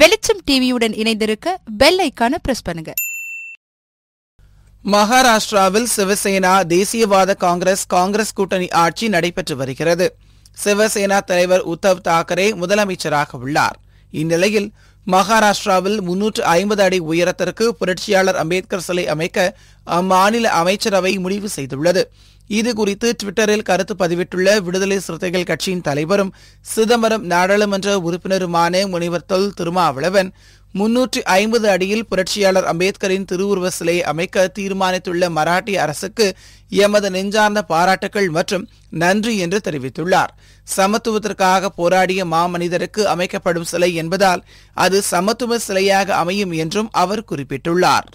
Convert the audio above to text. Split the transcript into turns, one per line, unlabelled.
வெளிச்சம் டிவியுடன் இணைந்திருக்க பெல் ஐக்கான பிரஸ் பண்ணுங்க
மகாராஷ்டிராவில் சிவசேனா தேசியவாத காங்கிரஸ் காங்கிரஸ் கூட்டணி ஆட்சி நடைபெற்று வருகிறது சிவசேனா தலைவர் உத்தவ் தாக்கரே முதலமைச்சராக உள்ளார் இந்நிலையில் மகாராஷ்டிராவில் முன்னூற்று ஐம்பது அடி உயரத்திற்கு புரட்சியாளர் அம்பேத்கர் சிலை அமைக்க அம்மாநில அமைச்சரவை முடிவு செய்துள்ளது இதுகுறித்து டுவிட்டரில் கருத்து பதிவிட்டுள்ள விடுதலை சிறுத்தைகள் கட்சியின் தலைவரும் சிதம்பரம் நாடாளுமன்ற உறுப்பினருமான முனைவர் தொல் திருமாவளவன் முன்னூற்றி ஐம்பது அடியில் புரட்சியாளர் அம்பேத்கரின் திருவுருவ சிலையை அமைக்க தீர்மானித்துள்ள மராட்டிய அரசுக்கு எமது நெஞ்சார்ந்த பாராட்டுகள் மற்றும் நன்றி என்று தெரிவித்துள்ளார் சமத்துவத்திற்காக போராடிய மாமனிதருக்கு அமைக்கப்படும் சிலை என்பதால் அது சமத்துவ சிலையாக அமையும் என்றும் அவர் குறிப்பிட்டுள்ளார்